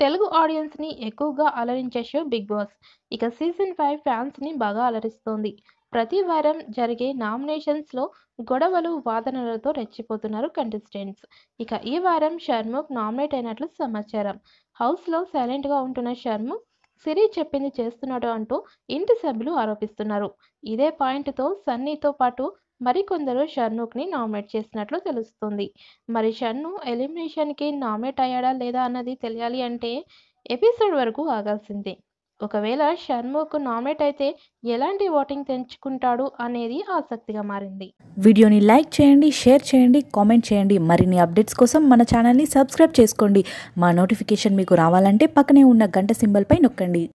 Telugu audience ని ఎక్కువగా అలరించే షో బిగ్ బాస్ ఇక సీజన్ ఫైవ్ ఫ్యాన్స్ ని బాగా అలరిస్తోంది ప్రతి వారం జరిగే నామినేషన్స్ లో గొడవలు వాదనలతో రెచ్చిపోతున్నారు కంటెస్టెంట్స్ ఇక ఈ వారం షర్ముఖ్ నామినేట్ అయినట్లు సమాచారం హౌస్ లో సైలెంట్ గా ఉంటున్న షర్ముఖ్ సిరి చెప్పింది చేస్తున్నాడు అంటూ ఇంటి సభ్యులు ఆరోపిస్తున్నారు ఇదే పాయింట్తో సన్నీతో పాటు మరికొందరు షర్నూక్ని నామినేట్ చేసినట్లు తెలుస్తుంది మరి షర్ను ఎలిమినేషన్కి నామినేట్ అయ్యాడా లేదా అన్నది తెలియాలి అంటే ఎపిసోడ్ వరకు ఆగాల్సిందే ఒకవేళ షర్ముఖ్ నామినేట్ అయితే ఎలాంటి ఓటింగ్ తెంచుకుంటాడు అనేది ఆసక్తిగా మారింది వీడియోని లైక్ చేయండి షేర్ చేయండి కామెంట్ చేయండి మరిన్ని అప్డేట్స్ కోసం మన ఛానల్ని సబ్స్క్రైబ్ చేసుకోండి మా నోటిఫికేషన్ మీకు రావాలంటే పక్కనే ఉన్న గంట సింబల్పై నొక్కండి